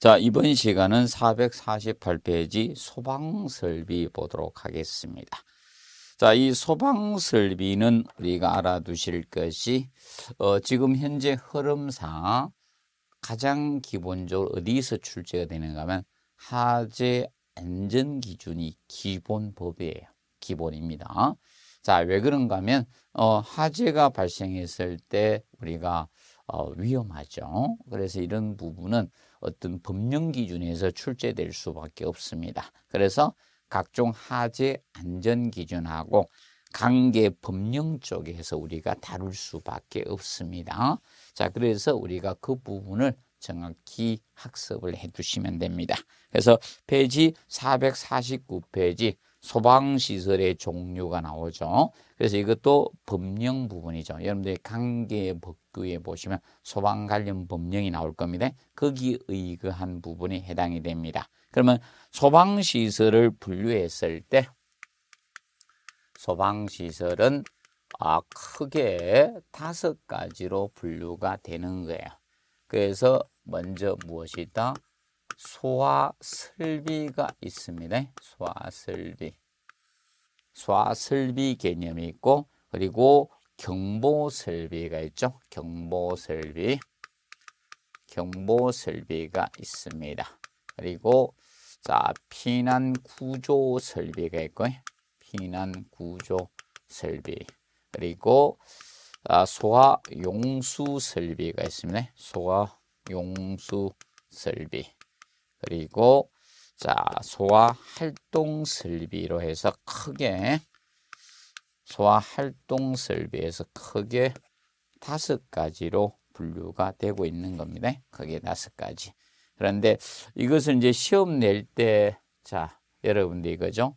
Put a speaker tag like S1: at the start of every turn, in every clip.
S1: 자, 이번 시간은 448페이지 소방설비 보도록 하겠습니다. 자, 이 소방설비는 우리가 알아두실 것이 어, 지금 현재 흐름상 가장 기본적으로 어디서 출제가 되는가 하면 하재 안전 기준이 기본법이에요. 기본입니다. 자, 왜 그런가 하면 어, 하재가 발생했을 때 우리가 어, 위험하죠. 그래서 이런 부분은 어떤 법령 기준에서 출제될 수밖에 없습니다. 그래서 각종 하재 안전 기준하고 관계 법령 쪽에서 우리가 다룰 수밖에 없습니다. 자, 그래서 우리가 그 부분을 정확히 학습을 해 두시면 됩니다. 그래서 페이지 449페이지 소방시설의 종류가 나오죠. 그래서 이것도 법령 부분이죠. 여러분들이 관계 법규에 보시면 소방 관련 법령이 나올 겁니다. 거기 의거한 부분이 해당이 됩니다. 그러면 소방시설을 분류했을 때 소방시설은 아, 크게 다섯 가지로 분류가 되는 거예요. 그래서 먼저 무엇이 있다? 소아슬비가 있습니다. 소아슬비. 소아슬비 개념이 있고 그리고 경보설비가 있죠. 경보설비. 경보설비가 있습니다. 그리고 자 피난구조설비가 있고요. 피난구조설비. 그리고 아, 소아 용수설비가 있습니다. 소아 용수설비. 그리고 자 소화 활동 설비로 해서 크게 소화 활동 설비에서 크게 다섯 가지로 분류가 되고 있는 겁니다. 크게 다섯 가지. 그런데 이것은 이제 시험 낼 때자 여러분들 이거죠.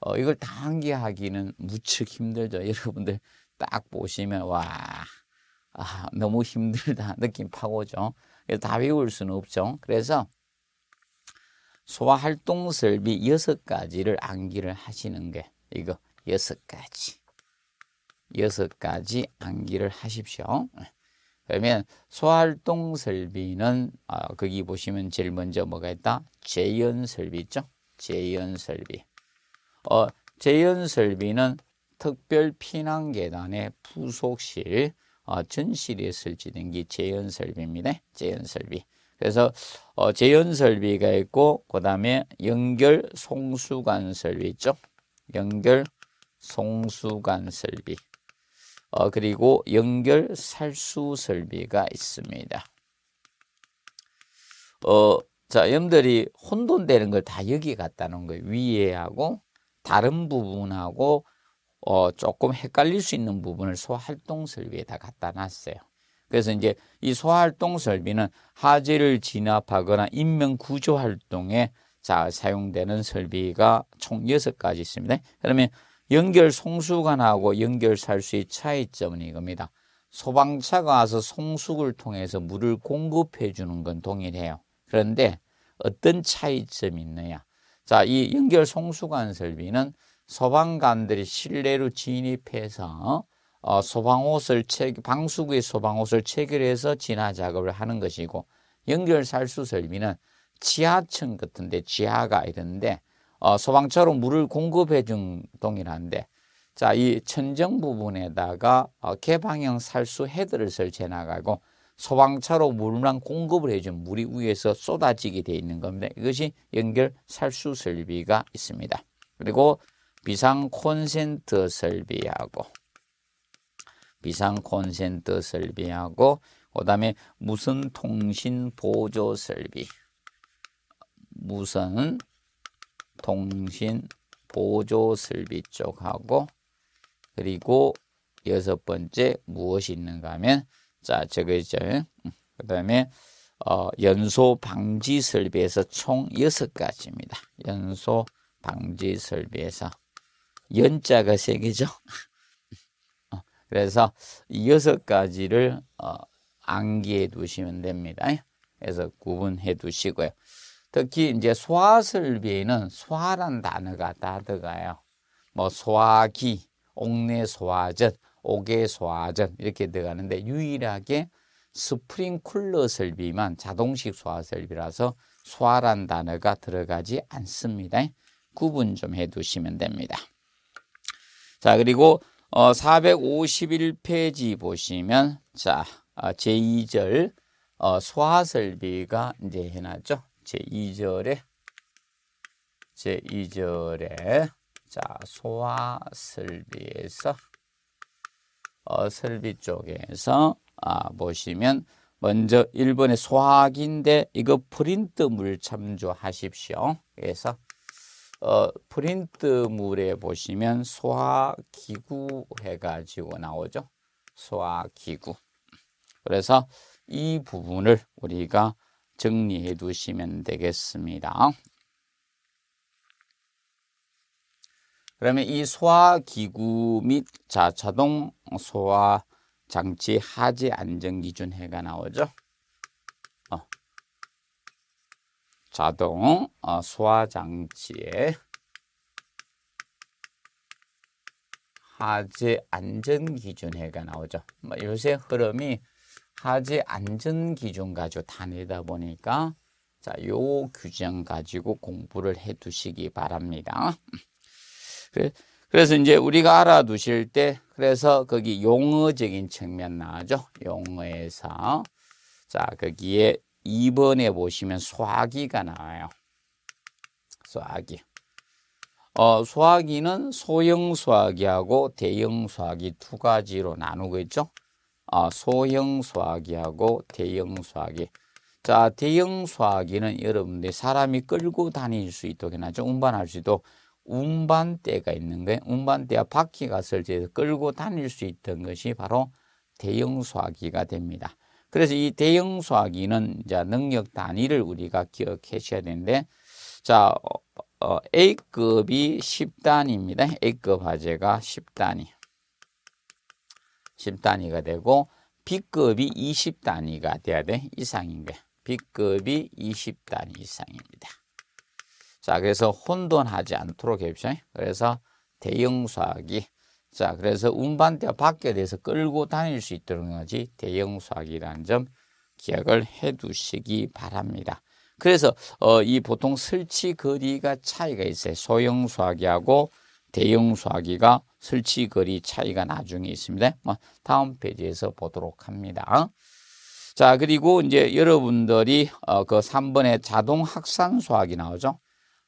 S1: 어, 이걸 다 암기하기는 무척 힘들죠. 여러분들 딱 보시면 와 아, 너무 힘들다 느낌 파고죠. 다 외울 수는 없죠. 그래서 소화 활동 설비 여섯 가지를 암기를 하시는 게 이거 여섯 가지. 여섯 가지 암기를 하십시오. 그러면 소활동 설비는 어, 거기 보시면 제일 먼저 뭐가 있다? 재연 설비 있죠? 재연 설비. 어, 재연 설비는 특별 피난 계단의 부속실 어, 전실에 설치된 게 재연 설비입니다. 재연 설비. 그래서 어, 재연설비가 있고 그 다음에 연결 송수관설비 있죠. 연결 송수관설비 어, 그리고 연결 살수설비가 있습니다. 어, 자, 여들이 혼돈되는 걸 다 여기 갖다 놓 거예요. 위에하고 다른 부분하고 어, 조금 헷갈릴 수 있는 부분을 소활동 설비에다 갖다 놨어요. 그래서 이제 이 소활동 설비는 하재를 진압하거나 인명 구조 활동에 자 사용되는 설비가 총 여섯 가지 있습니다. 그러면 연결 송수관하고 연결 살수의 차이점은 이겁니다. 소방차가 와서 송수를 통해서 물을 공급해 주는 건 동일해요. 그런데 어떤 차이점이 있느냐. 자, 이 연결 송수관 설비는 소방관들이 실내로 진입해서 어, 소방옷을 체, 방수구의 소방옷을 체결해서 진화 작업을 하는 것이고 연결 살수 설비는 지하층 같은데 지하가 이런데 어, 소방차로 물을 공급해 준동일한데자 이 천정 부분에다가 어, 개방형 살수 헤드를 설치해 나가고 소방차로 물만 공급을 해준 물이 위에서 쏟아지게 되어 있는 겁니다. 이것이 연결 살수 설비가 있습니다. 그리고 비상 콘센트 설비하고 비상 콘센트 설비하고 그 다음에 무선 통신 보조 설비 무선 통신 보조 설비 쪽하고 그리고 여섯 번째 무엇이 있는가 하면 자 저거 있죠 그 다음에 어, 연소 방지 설비에서 총 여섯 가지입니다 연소 방지 설비에서 연자가 세 개죠 그래서 여섯 가지를 어, 암기해 두시면 됩니다. 그래서 구분해 두시고요. 특히 이제 소화설비에는 소화란 단어가 다 들어가요. 뭐 소화기, 옥내 소화전, 옥외 소화전 이렇게 들어가는데 유일하게 스프링 쿨러 설비만 자동식 소화 설비라서 소화란 단어가 들어가지 않습니다. 구분 좀 해 두시면 됩니다. 자, 그리고 어, 451페이지 보시면 자 아, 제2절 어, 소화설비가 이제 해놨죠. 제2절에 제2절에 자 소화설비에서 어, 설비 쪽에서 아, 보시면 먼저 1번에 소화기인데 이거 프린트 물 참조하십시오. 그래서 어, 프린트물에 보시면 소화기구 해가지고 나오죠. 소화기구. 그래서 이 부분을 우리가 정리해 두시면 되겠습니다. 그러면 이 소화기구 및 자차동 소화 장치 하지 안정 기준 해가 나오죠. 자동 어, 소화 장치에 하지 안전 기준회가 나오죠. 뭐 요새 흐름이 하지 안전 기준 가지고 다니다 보니까 자, 요 규정 가지고 공부를 해 두시기 바랍니다. 그래, 그래서 이제 우리가 알아두실 때 그래서 거기 용어적인 측면 나오죠. 용어에서 자, 거기에 2번에 보시면 소화기가 나와요. 소화기. 어, 소화기는 소형 소화기하고 대형 소화기 두 가지로 나누고 있죠. 어, 소형 소화기하고 대형 소화기. 자, 대형 소화기는 여러분들 사람이 끌고 다닐 수 있도록 해놨죠. 운반할 수 있도록 운반대가 있는 거예요. 운반대와 바퀴가 설치해서 끌고 다닐 수 있던 것이 바로 대형 소화기가 됩니다. 그래서 이 대형 수화기는 이제 능력 단위를 우리가 기억해 주셔야 되는데 자 어, 어, A급이 10단위입니다. A급 화재가 10단위. 10단위가 되고 B급이 20단위가 돼야 돼. 이상인 거야. B급이 20단위 이상입니다. 자, 그래서 혼돈하지 않도록 해봅시다. 그래서 대형 수학이 자, 그래서 운반대 밖에 대해서 끌고 다닐 수 있도록 하지 대형 수학이라는 점 기억을 해 두시기 바랍니다. 그래서 어, 이 보통 설치 거리가 차이가 있어요. 소형 수화기하고 대형 수화기가 설치 거리 차이가 나중에 있습니다. 어, 다음 페이지에서 보도록 합니다. 자, 그리고 이제 여러분들이 어, 그 3번에 자동 확산 수화기 나오죠.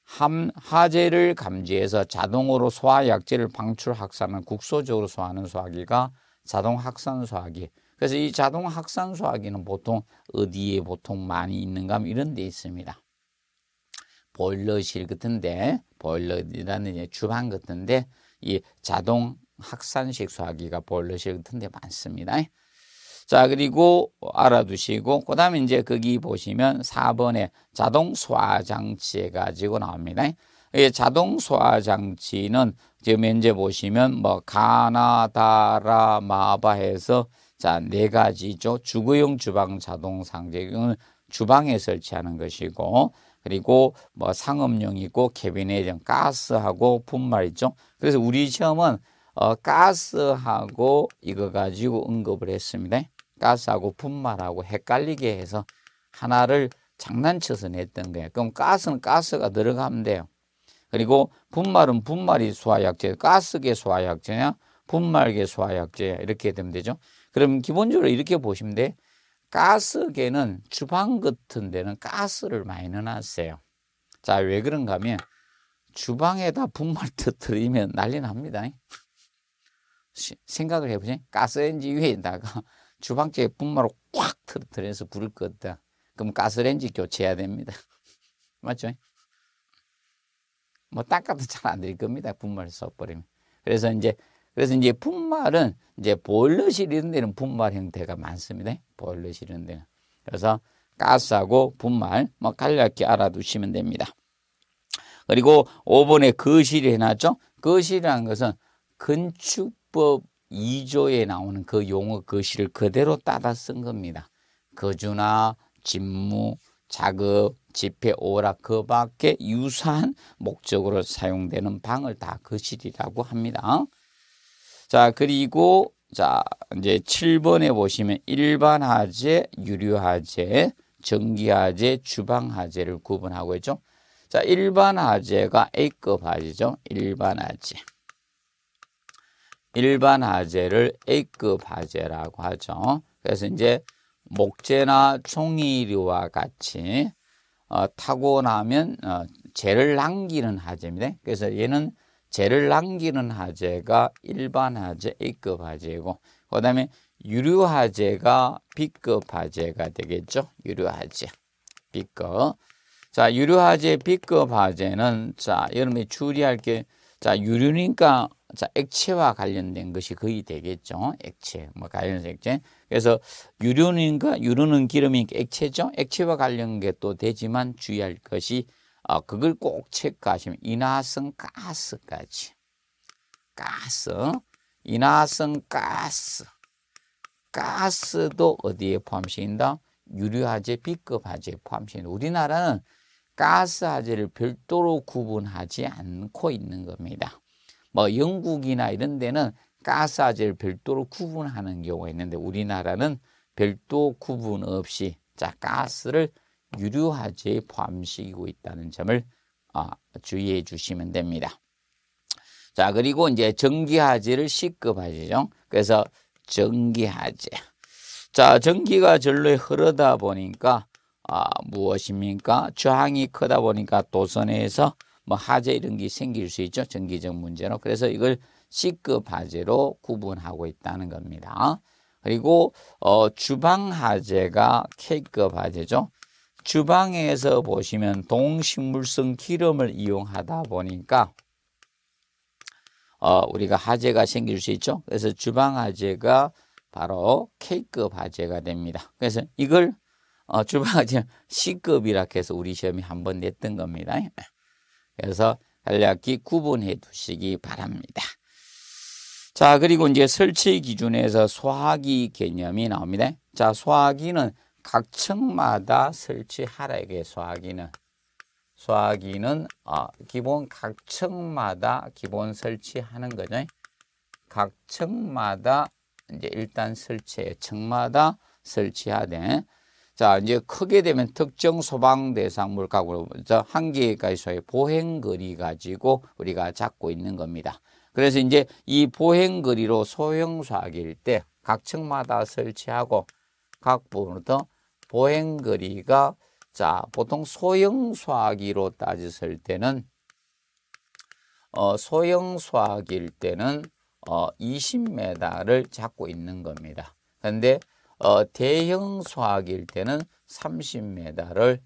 S1: 함하재를 감지해서 자동으로 소화 약재를 방출 확산을 국소적으로 소화하는 소화기가 자동 확산 소화기. 그래서 이 자동 확산 소화기는 보통 어디에 보통 많이 있는가 하 뭐 이런 데 있습니다. 보일러실 같은데 보일러라는 주방 같은데 이 자동 확산식 소화기가 보일러실 같은데 많습니다. 자, 그리고 알아두시고, 그 다음에 이제 거기 보시면 4번에 자동 소화 장치해 가지고 나옵니다. 이 자동 소화 장치는 지금 현재 보시면 뭐 가나다라 마바해서 자, 네 가지죠. 주거용 주방 자동 상제. 이거는 주방에 설치하는 것이고, 그리고 뭐 상업용 이고 캐비넷용 가스하고 분말 있죠. 그래서 우리 시험은 어, 가스하고 이거 가지고 언급을 했습니다. 가스하고 분말하고 헷갈리게 해서 하나를 장난쳐서 냈던 거예요. 그럼 가스는 가스가 들어가면 돼요. 그리고 분말은 분말이 소화약제, 가스계 소화약제냐, 분말계 소화약제야 이렇게 되면 되죠. 그럼 기본적으로 이렇게 보시면 돼. 가스계는 주방 같은 데는 가스를 많이 넣어놨어요. 자, 왜 그런가 하면 주방에다 분말 터뜨리면 난리 납니다. 생각을 해보세요. 가스렌지 위에다가 주방쪽에 분말로꽉 틀어서 불을 껐다. 그럼 가스레인지 교체해야 됩니다. 맞죠? 뭐 닦아도 잘 안 될 겁니다. 분말 써버리면. 그래서 이제 그래서 이제 분말은 이제 보일러실 이런 데는 분말 형태가 많습니다. 보일러실 이런 데는. 그래서 가스하고 분말 뭐 간략히 알아두시면 됩니다. 그리고 5번에 거실이 해놨죠. 거실이라는 것은 건축법 2조에 나오는 그 용어 거시를 그 그대로 따다 쓴 겁니다. 거주나 직무, 작업, 집회, 오락 그 밖에 유사한 목적으로 사용되는 방을 다 거실이라고 그 합니다. 자, 그리고 자, 이제 7번에 보시면 일반 화재, 유류 화재, 전기 화재, 주방 화재를 구분하고 있죠. 자, 일반 화재가 A급 화재죠. 일반 화재. 일반 화재를 A급 화재라고 하죠. 그래서 이제 목재나 종이류와 같이 어, 타고 나면 어, 재를 남기는 화재입니다. 그래서 얘는 재를 남기는 화재가 일반 화재 A급 화재고 그 다음에 유류 화재가 B급 화재가 되겠죠. 유류 화재 B급 자 유류 화재 B급 화재는 자 여러분이 추리할 게자 유류니까 자, 액체와 관련된 것이 거의 되겠죠. 액체, 뭐 관련된 액체. 그래서 유류는가 유류는 기름이 액체죠. 액체와 관련된 게 또 되지만 주의할 것이 어, 그걸 꼭 체크하시면 인화성 가스까지. 가스, 인화성 가스. 가스도 어디에 포함시킨다? 유류화재, 비급 화재에 포함시킨다. 우리나라는 가스 화재를 별도로 구분하지 않고 있는 겁니다. 뭐 영국이나 이런 데는 가스화재를 별도로 구분하는 경우가 있는데 우리나라는 별도 구분 없이 자 가스를 유류화재에 포함시키고 있다는 점을 아, 주의해 주시면 됩니다. 자 그리고 이제 전기화재를 C급화재죠. 그래서 전기화재. 자 전기가 절로에 흐르다 보니까 아, 무엇입니까? 저항이 크다 보니까 도선에서 뭐 하재 이런 게 생길 수 있죠. 전기적 문제로. 그래서 이걸 C급 하재로 구분하고 있다는 겁니다. 그리고 어, 주방 하재가 K급 하재죠. 주방에서 보시면 동식물성 기름을 이용하다 보니까 어, 우리가 하재가 생길 수 있죠. 그래서 주방 하재가 바로 K급 하재가 됩니다. 그래서 이걸 어, 주방 하재 C급이라 해서 우리 시험이 한 번 냈던 겁니다. 그래서 간략히 구분해 두시기 바랍니다. 자, 그리고 이제 설치 기준에서 소화기 개념이 나옵니다. 자, 소화기는 각 층마다 설치하라 이게 소화기는 소화기는 어, 기본 각 층마다 기본 설치하는 거죠. 각 층마다 이제 일단 설치해 층마다 설치하되 자, 이제 크게 되면 특정 소방 대상물 가구로 먼저 한 개까지의 보행거리 가지고 우리가 잡고 있는 겁니다. 그래서 이제 이 보행거리로 소형 수확일때 각 층마다 설치하고 각 부분부터 보행거리가 자, 보통 소형 수확기로 따졌을 때는 어, 소형 수확일 때는 어, 20m를 잡고 있는 겁니다. 그런데 어, 대형 소화기일 때는 30m를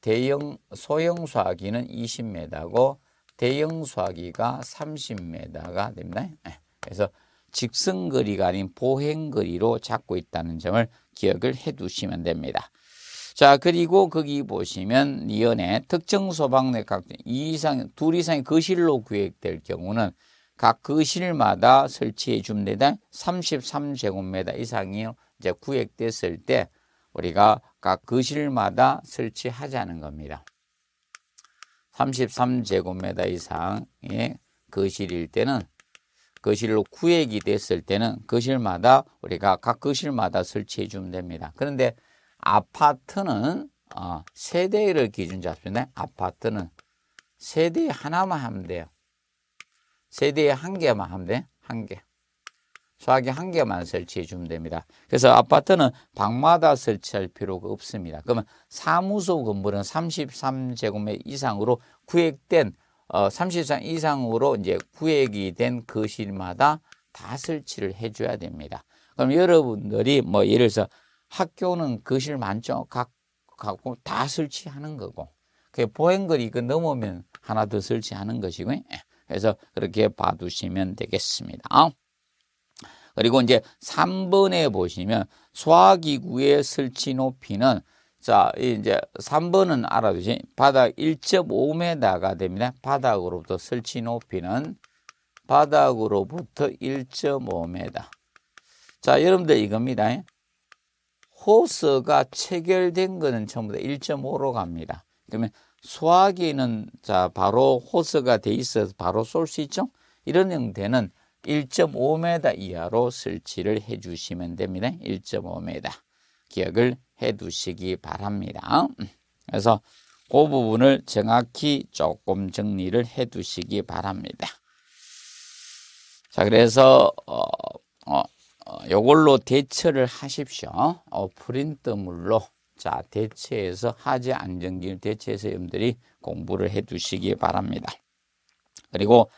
S1: 대형 소형 수학기는 20m고 대형 소화기가 30m가 됩니다. 예. 그래서 직선거리가 아닌 보행거리로 잡고 있다는 점을 기억을 해 두시면 됩니다. 자 그리고 거기 보시면 이연의 특정 소방내각 이상 둘 이상의 거실로 구획될 경우는 각 거실마다 그 설치해 줍니다. 33제곱미터 이상이요. 이제 구획됐을 때 우리가 각 거실마다 그 설치하자는 겁니다. 33제곱미터 이상의 거실일 그 때는 거실로 구획이 됐을 때는 거실마다 우리가 각 거실마다 설치해 주면 됩니다. 그런데 아파트는 어, 세대를 기준 잡습니다. 아파트는 세대 하나만 하면 돼요. 세대에 한 개만 하면 돼. 한 개. 수학에한 개만 설치해 주면 됩니다. 그래서 아파트는 방마다 설치할 필요가 없습니다. 그러면 사무소 건물은 33제곱미 터 이상으로 구획된 어, 33 이상으로 이제 구획이 된 거실마다 다 설치를 해줘야 됩니다. 그럼 여러분들이 뭐 예를 들어서 학교는 거실 많죠? 각, 갖고 다 설치하는 거고. 그 보행거리 이거 넘으면 하나 더 설치하는 것이고. 예. 그래서 그렇게 봐두시면 되겠습니다. 그리고 이제 3번에 보시면 소화기구의 설치 높이는 자, 이제 3번은 알아두시 바닥 1.5m가 됩니다. 바닥으로부터 설치 높이는 바닥으로부터 1.5m. 자, 여러분들 이겁니다. 호스가 체결된 거는 전부 다 1.5로 갑니다. 그러면 수화기는 자 바로 호스가 돼 있어서 바로 쏠 수 있죠. 이런 형태는 1.5m 이하로 설치를 해 주시면 됩니다. 1.5m 기억을 해 두시기 바랍니다. 그래서 그 부분을 정확히 조금 정리를 해 두시기 바랍니다. 자 그래서 어, 어, 어, 요걸로 대처를 하십시오. 어, 프린트물로 자, 대체해서 하지 안정기를 대체해서 여러분들이 공부를 해 두시기 바랍니다. 그리고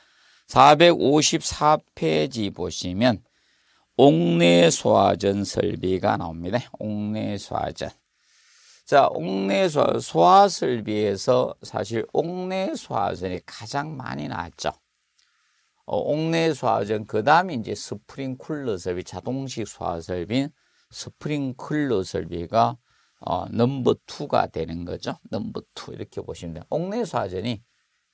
S1: 454페이지 보시면 옥내 소화전 설비가 나옵니다. 옥내 소화전. 자, 옥내 소화, 소화 설비에서 사실 옥내 소화전이 가장 많이 나왔죠. 어, 옥내 소화전, 그 다음에 이제 스프링 쿨러 설비, 자동식 소화 설비, 스프링 쿨러 설비가 어, 넘버 투가 되는 거죠. 넘버 투 이렇게 보시면 돼요. 옥내수화전이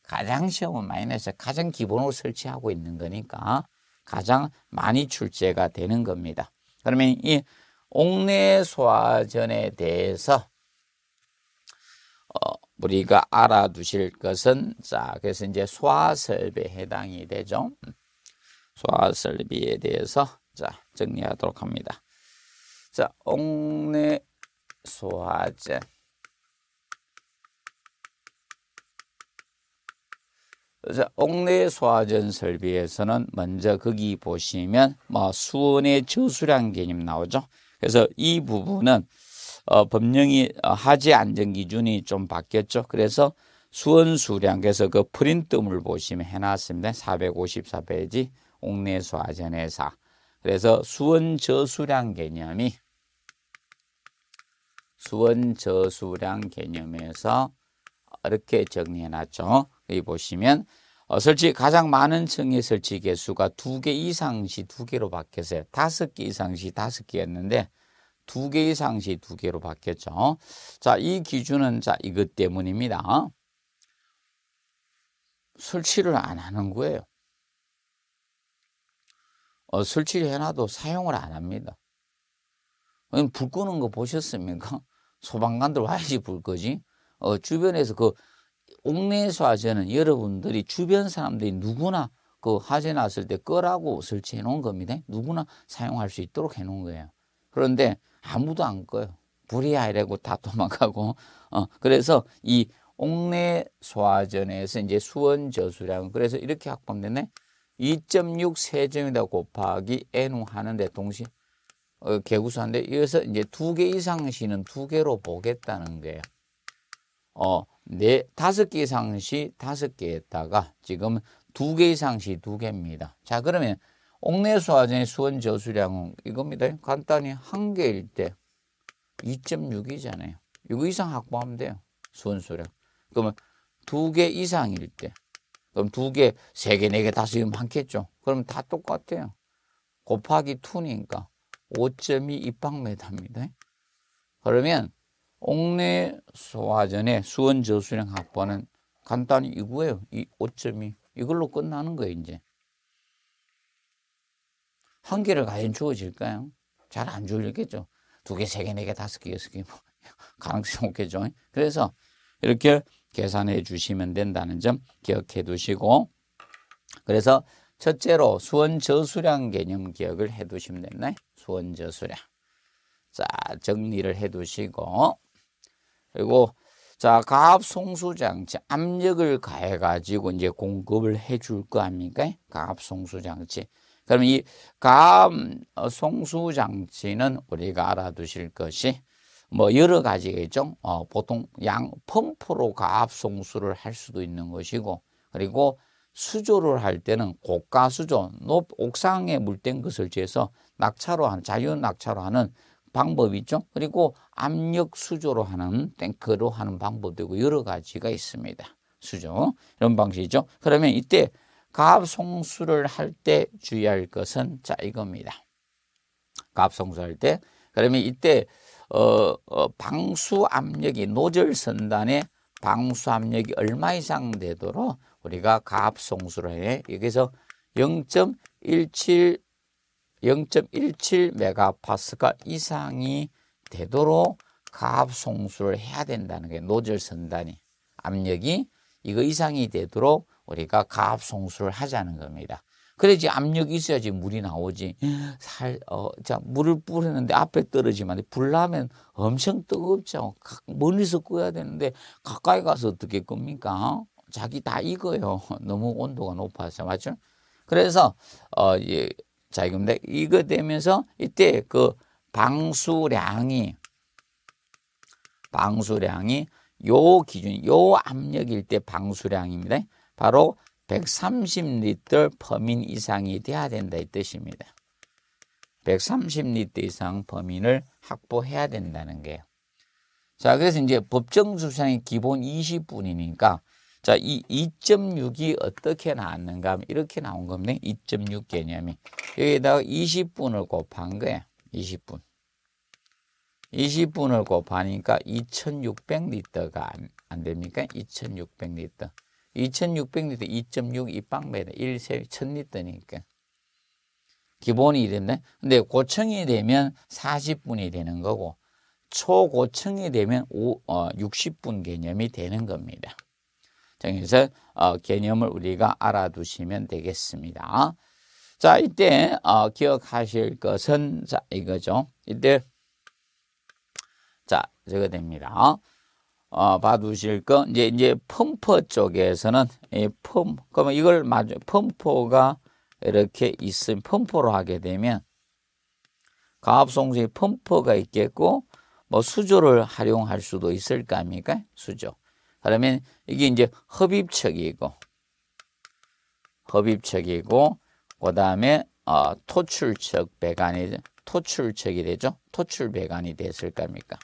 S1: 가장 시험을 많이 내서 가장 기본으로 설치하고 있는 거니까 가장 많이 출제가 되는 겁니다. 그러면 이옥내소화전에 대해서 어, 우리가 알아두실 것은 자 그래서 이제 소화설비에 해당이 되죠. 소화설비에 대해서 자 정리하도록 합니다. 자 옥내 소화제 그 옥내 소화전 설비에서는 먼저 거기 보시면 뭐 수원의 저수량 개념 나오죠. 그래서 이 부분은 어, 법령이 어, 하지 안전 기준이 좀 바뀌었죠. 그래서 수원 수량 그래서 그 프린트물 보시면 해놨습니다. 454페이지 옥내 소화전회사 그래서 수원 저수량 개념이 수원 저수량 개념에서 이렇게 정리해 놨죠. 여기 보시면 어, 설치 가장 많은 층의 설치 개수가 두 개 이상 시두 개로 바뀌었어요. 다섯 개 이상 시 다섯 개였는데 두 개 이상 시두 개로 바뀌었죠. 자, 이 기준은 자 이것 때문입니다. 설치를 안 하는 거예요. 어, 설치를 해놔도 사용을 안 합니다. 불 끄는 거 보셨습니까? 소방관들 와야지 불 거지. 어, 주변에서 그 옥내수 화재는 여러분들이 주변 사람들이 누구나 그 화재 났을 때 끄라고 설치해 놓은 겁니다. 누구나 사용할 수 있도록 해 놓은 거예요. 그런데 아무도 안 꺼요. 불이야 이래고 다 도망가고. 어, 그래서 이 옥내 소화전에서 이제 수원 저수량 그래서 이렇게 확보되네. 2.6세점이다 곱하기 n 하는데 동시에 어, 개구수한데 이어서 이제 두 개 이상 시는 두 개로 보겠다는 거예요. 어, 네, 다섯 개 이상 시 다섯 개에다가 지금 두 개 이상 시 두 개입니다. 자, 그러면 옥내수화전의 수원 저수량은 이겁니다. 간단히 한 개일 때 2.6이잖아요. 이거 이상 확보하면 돼요. 수원 수량. 그러면 두 개 이상일 때 그럼 두 개, 세 개, 네 개, 다섯 개 많겠죠. 그럼 다 똑같아요. 곱하기 2니까 5.2입방매답니다. 그러면 옥내 소화전의 수원 저수령 학번은 간단히 이거예요. 이5.2 이걸로 끝나는 거예요, 이제. 한 개를 과연 주어질까요? 잘 안 주어질겠죠. 두 개, 세 개, 네 개, 다섯 개, 여섯 개, 뭐, 가능성이 없겠죠. 그래서 이렇게 계산해 주시면 된다는 점 기억해 두시고, 그래서 첫째로 수원 저수량 개념 기억을 해 두시면 됐나요? 수원저수량. 자, 정리를 해 두시고. 그리고 자, 가압 송수장치 압력을 가해 가지고 이제 공급을 해줄 거 아닙니까? 가압 송수장치. 그럼 이 가압 어, 송수장치는 우리가 알아두실 것이 뭐 여러 가지겠죠. 어, 보통 양 펌프로 가압 송수를 할 수도 있는 것이고 그리고 수조를 할 때는 고가 수조, 높 옥상에 물된 것을 재서 낙차로 한자유 낙차로 하는 방법이 죠 그리고 압력 수조로 하는 탱크로 하는 방법도 있고 여러 가지가 있습니다. 수조 이런 방식이죠. 그러면 이때 갑송수를 할 때 주의할 것은 자 이겁니다. 갑송수할 때 그러면 이때 어, 어, 방수 압력이 노절 선단에 방수 압력이 얼마 이상 되도록 우리가 갑송수를 해. 여기서 0.17 0.17 메가파스칼 이상이 되도록 갑송수를 해야 된다는 게 노즐 선단이 압력이 이거 이상이 되도록 우리가 갑송수를 하자는 겁니다. 그래야지 압력이 있어야지 물이 나오지. 살, 어, 자, 물을 뿌렸는데 앞에 떨어지면 불 나면 엄청 뜨겁죠. 멀리서 꺼야 되는데 가까이 가서 어떻게 끕니까? 자기 다 익어요. 너무 온도가 높아서 맞죠? 그래서 어, 예, 자기 근 익어 되면서 이때 그 방수량이 방수량이 요 기준, 요 압력일 때 방수량입니다. 바로 130리터 범인 이상이 돼야 된다 이 뜻입니다. 130리터 이상 범인을 확보해야 된다는 게요. 자, 그래서 이제 법정수상의 기본 20분이니까 자, 이 2.6이 어떻게 나왔는가 하면 이렇게 나온 겁니다. 2.6 개념이. 여기다가 20분을 곱한 거야 20분. 20분을 곱하니까 2600리터가 안, 안 됩니까? 2600리터. 2600리터 2.6 입방배다. 1세 1000리터니까. 기본이 이랬네. 근데 고층이 되면 40분이 되는 거고 초고층이 되면 60분 어, 개념이 되는 겁니다. 정해서 어, 개념을 우리가 알아두시면 되겠습니다. 자, 이때 어, 기억하실 것은 자, 이거죠. 이때 자, 저거 됩니다. 어, 봐두실 거 이제 이제 펌퍼 쪽에서는 이펌 그러면 이걸 마주 펌퍼가 이렇게 있음 펌퍼로 하게 되면 가압성수의 펌퍼가 있겠고 뭐 수조를 활용할 수도 있을 거아니까 수조. 그러면 이게 이제 흡입척이고 흡입척이고 그 다음에 어, 토출척 배관이 토출척이 되죠. 토출 배관이 됐을 겁니까?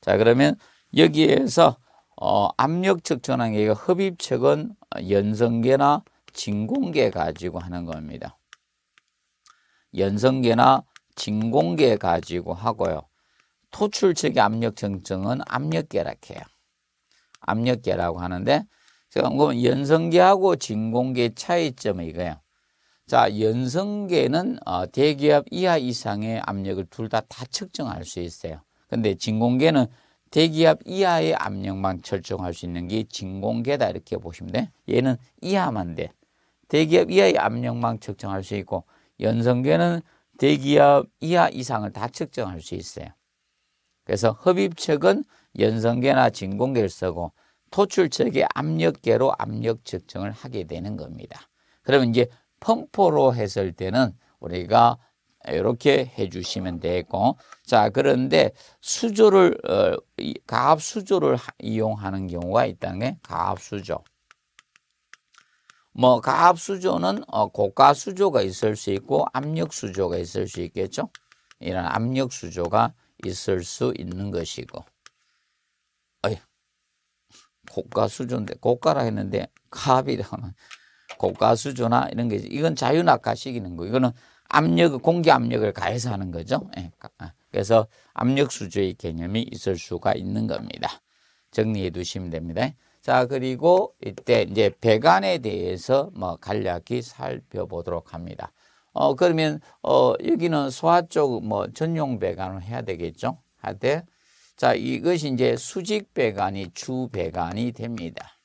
S1: 자 그러면 여기에서 어, 압력척 전환계가 흡입척은 연성계나 진공계 가지고 하는 겁니다. 연성계나 진공계 가지고 하고요. 토출측의 압력 정정은 압력계락 해요. 압력계라고 하는데 지금 보면 연성계하고 진공계 차이점이 이거예요. 자, 연성계는 어, 대기압 이하 이상의 압력을 둘 다다 다 측정할 수 있어요. 근데 진공계는 대기압 이하의 압력만 절정할 수 있는 게 진공계다 이렇게 보시면 돼. 얘는 이하만 돼. 대기압 이하의 압력만 측정할 수 있고 연성계는 대기압 이하 이상을 다 측정할 수 있어요. 그래서 흡입측은 연성계나 진공계를쓰고 토출측의 압력계로 압력 측정을 하게 되는 겁니다. 그러면 이제 펌프로 했을 때는 우리가 이렇게 해주시면 되고 자 그런데 수조를 어, 가압 수조를 이용하는 경우가 있다는 게 가압 수조 뭐 가압 수조는 어, 고가 수조가 있을 수 있고 압력 수조가 있을 수 있겠죠 이런 압력 수조가 있을 수 있는 것이고 아니, 고가 수준인데 고가라 했는데 갑이라는 고가 수준화 이런 게 이건 자유낙하시키는 거. 이거는 압력 공기 압력을 가해서 하는 거죠. 예, 아, 그래서 압력 수조의 개념이 있을 수가 있는 겁니다. 정리해 두시면 됩니다. 자 그리고 이때 이제 배관에 대해서 뭐 간략히 살펴보도록 합니다. 어 그러면 어 여기는 소화 쪽 뭐 전용 배관을 해야 되겠죠. 하되 자, 이것이 이제 수직 배관이 주 배관이 됩니다.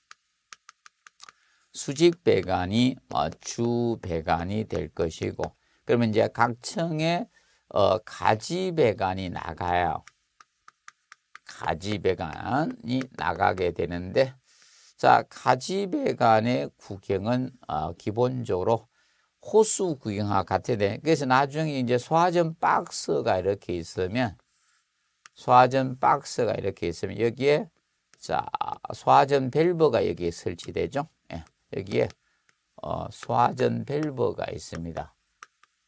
S1: 수직 배관이 어, 주 배관이 될 것이고 그러면 이제 각 층에 어, 가지 배관이 나가요. 가지 배관이 나가게 되는데 자 가지 배관의 구경은 어, 기본적으로 호수 구경과 같아야 그래서 나중에 이제 소화전 박스가 이렇게 있으면 소화전 박스가 이렇게 있으면 여기에 자 소화전 밸브가 여기에 설치되죠. 예, 여기에 어, 소화전 밸브가 있습니다.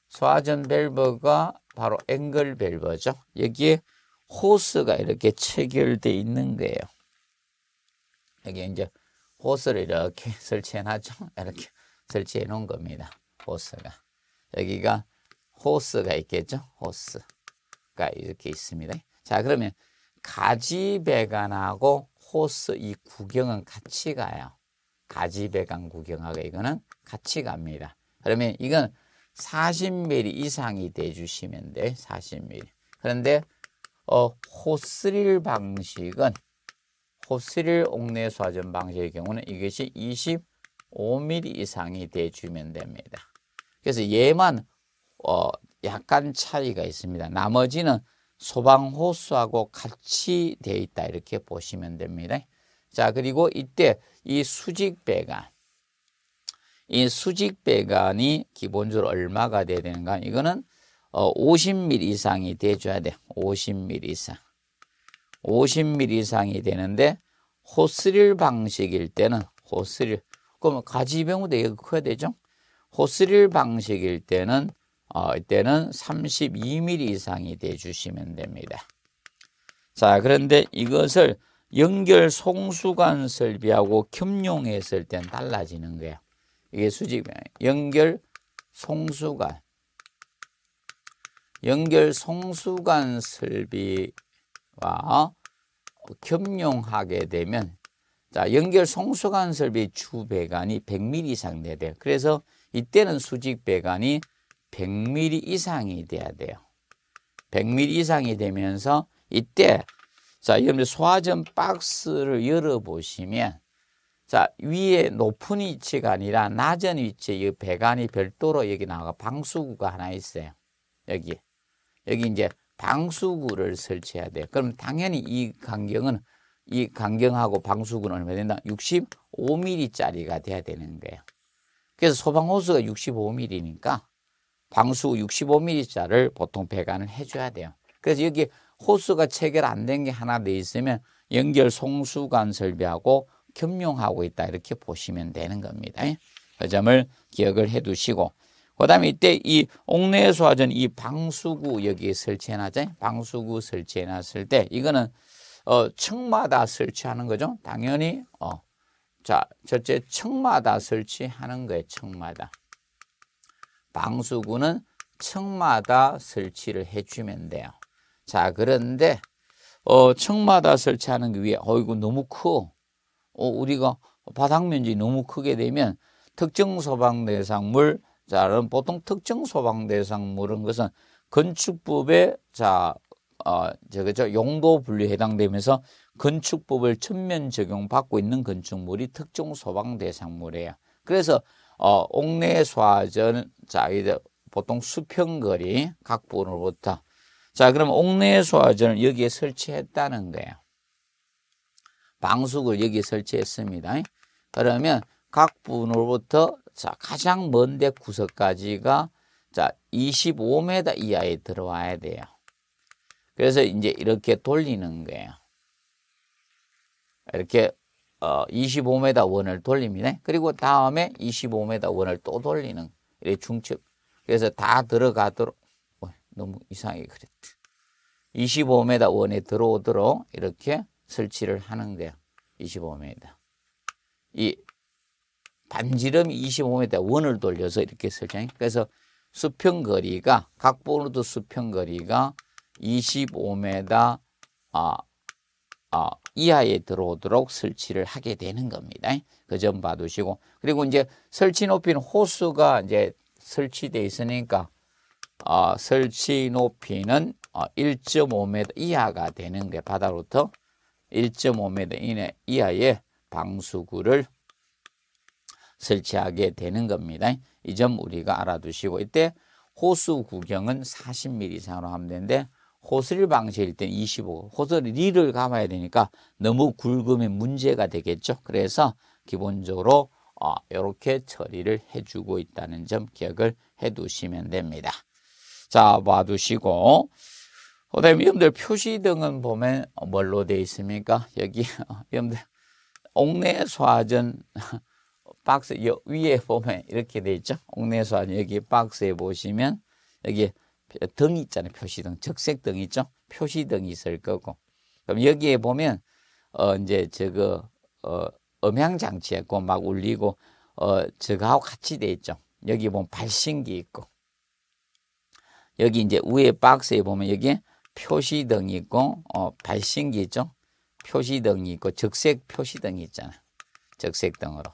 S1: 소화전 밸브가 바로 앵글 밸브죠. 여기에 호스가 이렇게 체결되어 있는 거예요. 여기 이제 호스를 이렇게 설치해 놨죠. 이렇게 설치해 놓은 겁니다. 호스가 여기가 호스가 있겠죠. 호스가 이렇게 있습니다. 자, 그러면 가지배관하고 호스 이 구경은 같이 가요. 가지배관 구경하고 이거는 같이 갑니다. 그러면 이건 40mm 이상이 돼주시면 돼. 40mm. 그런데 어, 호스릴 방식은 호스릴 옥내 수화전 방식의 경우는 이것이 25mm 이상이 돼주면 됩니다. 그래서 얘만 어, 약간 차이가 있습니다. 나머지는 소방 호수하고 같이 되어 있다 이렇게 보시면 됩니다. 자 그리고 이때 이 수직 배관 이 수직 배관이 기본적으로 얼마가 돼야 되는가? 이거는 50mm 어, 이상이 돼줘야 돼. 50mm 이상. 50mm 이상이 되는데 호스릴 방식일 때는 호스릴 그러면 가지병우도 이거 커야 되죠? 호스릴 방식일 때는 어, 이때는 32mm 이상이 돼주시면 됩니다. 자 그런데 이것을 연결 송수관 설비하고 겸용했을 땐 달라지는 거예요. 이게 수직 연결 송수관 연결 송수관 설비와 겸용하게 되면 자 연결 송수관 설비 주 배관이 100mm 이상 돼야 돼요. 그래서 이때는 수직 배관이 100mm 이상이 돼야 돼요. 100mm 이상이 되면서 이때 자, 여러분 소화전 박스를 열어보시면 자, 위에 높은 위치가 아니라 낮은 위치에 이 배관이 별도로 여기 나가 방수구가 하나 있어요. 여기. 여기 이제 방수구를 설치해야 돼요. 그럼 당연히 이 간경은 이 간경하고 방수구는 얼마 된다? 65mm짜리가 돼야 되는 거예요. 그래서 소방호수가 65mm니까 방수 65mm짜를 보통 배관을 해줘야 돼요. 그래서 여기 호스가 체결 안 된 게 하나 돼 있으면 연결 송수관 설비하고 겸용하고 있다 이렇게 보시면 되는 겁니다. 그 점을 기억을 해 두시고 그 다음에 이때 이 옥내 에서화전이 방수구 여기에 설치해 놨잖아요. 방수구 설치해 놨을 때 이거는 어, 층마다 설치하는 거죠. 당연히 어, 자 첫째 층마다 설치하는 거예요. 층마다. 방수구는 층마다 설치를 해주면 돼요. 자, 그런데 어, 층마다 설치하는 게 위에 어이구 너무 커. 어, 우리가 바닥 면적이 너무 크게 되면 특정 소방 대상물 자, 그럼 보통 특정 소방 대상물은 것은 건축법에 자, 어, 저거죠. 용도 분류에 해당되면서 건축법을 전면 적용받고 있는 건축물이 특정 소방 대상물이에요. 그래서 어, 옥내 소화전 자 이제 보통 수평거리 각 부분으로부터 자 그럼 옥내 소화전을 여기에 설치했다는 거예요. 방수구를 여기 에 설치했습니다. 그러면 각 부분으로부터 자 가장 먼데 구석까지가 자 25m 이하에 들어와야 돼요. 그래서 이제 이렇게 돌리는 거예요. 이렇게 어, 25m 원을 돌립니다. 그리고 다음에 25m 원을 또 돌리는 이 중첩. 그래서 다 들어가도록 어, 너무 이상하게 그랬다. 25m 원에 들어오도록 이렇게 설치를 하는 거요 25m. 이 반지름 25m 원을 돌려서 이렇게 설정해. 그래서 수평 거리가 각 번호도 수평 거리가 25m 아, 아, 이하에 들어오도록 설치를 하게 되는 겁니다. 그 점 봐두시고 그리고 이제 설치 높이는 호수가 이제 설치돼 있으니까 어, 설치 높이는 어, 아, 1.5m 이하가 되는 게 바다로부터 1.5m 이내 이하의 방수구를 설치하게 되는 겁니다. 이 점 우리가 알아두시고 이때 호수 구경은 4 0 m 이상으로 하면 되는데 호슬 방식일 때 25, 호슬 리를 감아야 되니까 너무 굵으면 문제가 되겠죠. 그래서 기본적으로 어, 이렇게 처리를 해주고 있다는 점 기억을 해두시면 됩니다. 자, 봐두시고 그 다음에 여러분들 표시 등은 보면 어, 뭘로 되어 있습니까? 여기 여러분들 어, 옥내 소화전 박스 위에 보면 이렇게 되어 있죠. 옥내 소화전 여기 박스에 보시면 여기 등이 있잖아요. 표시등. 적색등 있죠. 표시등이 있을 거고. 그럼 여기에 보면 어 이제 저거 어 음향 장치였고 그 막 울리고 어 저거하고 같이 돼 있죠. 여기 보면 발신기 있고 여기 이제 위에 박스에 보면 여기에 표시등이 있고 어 발신기 있죠. 표시등이 있고 적색 표시등이 있잖아. 적색등으로.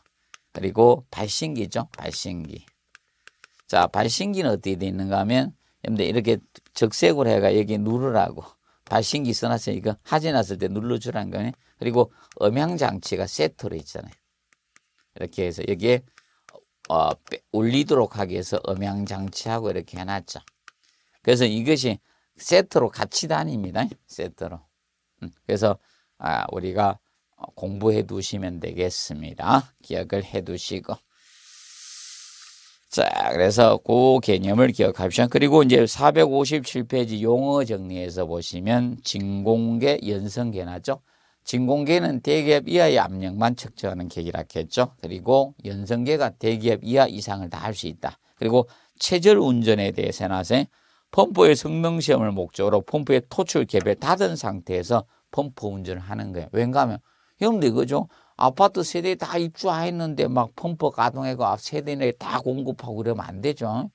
S1: 그리고 발신기죠. 발신기. 자, 발신기는 어떻게 되어 있는가 하면 근데 이렇게 적색으로 해가 여기 누르라고 발신기 써놨으니까 하지 났을 때 눌러주라는 거네. 그리고 음향장치가 세트로 있잖아요. 이렇게 해서 여기에 어, 울리도록 하기 위해서 음향장치하고 이렇게 해놨죠. 그래서 이것이 세트로 같이 다닙니다. 세트로. 음, 그래서 아, 우리가 공부해 두시면 되겠습니다. 기억을 해 두시고. 자, 그래서 그 개념을 기억합시다. 그리고 이제 457페이지 용어 정리에서 보시면 진공계 연성계 나죠. 진공계는 대기업 이하의 압력만 측정하는 계기라 했죠. 그리고 연성계가 대기업 이하 이상을 다 할 수 있다. 그리고 체질 운전에 대해서 나세 펌프의 성능 시험을 목적으로 펌프의 토출 갭에 닫은 상태에서 펌프 운전을 하는 거예요. 왠가 하면 여러분들 그죠 아파트 세대다 입주했는데 막 펌프 가동해고 앞 세대 내다 에 공급하고 그러면 안 되죠.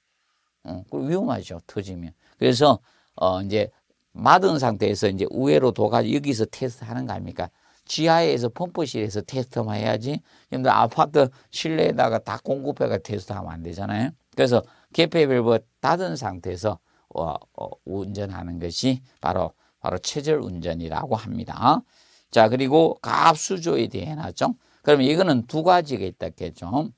S1: 어, 그 위험하죠. 터지면. 그래서 어 이제 맞은 상태에서 이제 우회로 도가 여기서 테스트하는 거 아닙니까? 지하에서 펌프실에서 테스트만 해야지. 지금 아파트 실내에다가 다 공급해가 테스트하면 안 되잖아요. 그래서 개폐 별브 뭐 닫은 상태에서 어, 어, 운전하는 것이 바로 바로 체절 운전이라고 합니다. 자, 그리고 가압수조에 대해 하죠. 그러면 이거는 두 가지가 있다겠죠.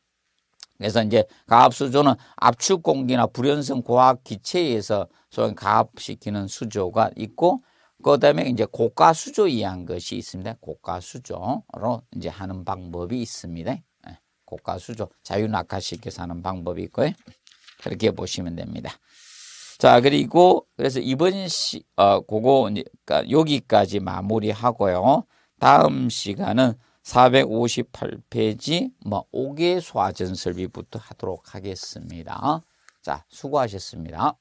S1: 그래서 이제 가압수조는 압축 공기나 불연성 고압 기체에 의해서 소위 가압시키는 수조가 있고 그다음에 이제 고가 수조이한 것이 있습니다. 고가 수조로 이제 하는 방법이 있습니다. 예, 고가 수조 자유 낙하시켜서 하는 방법이 있고요. 그렇게 보시면 됩니다. 자, 그리고 그래서 이번 시, 어, 그거, 그러니까 여기까지 마무리하고요. 다음 시간은 458페이지 뭐 5개 소화전설비부터 하도록 하겠습니다. 자, 수고하셨습니다.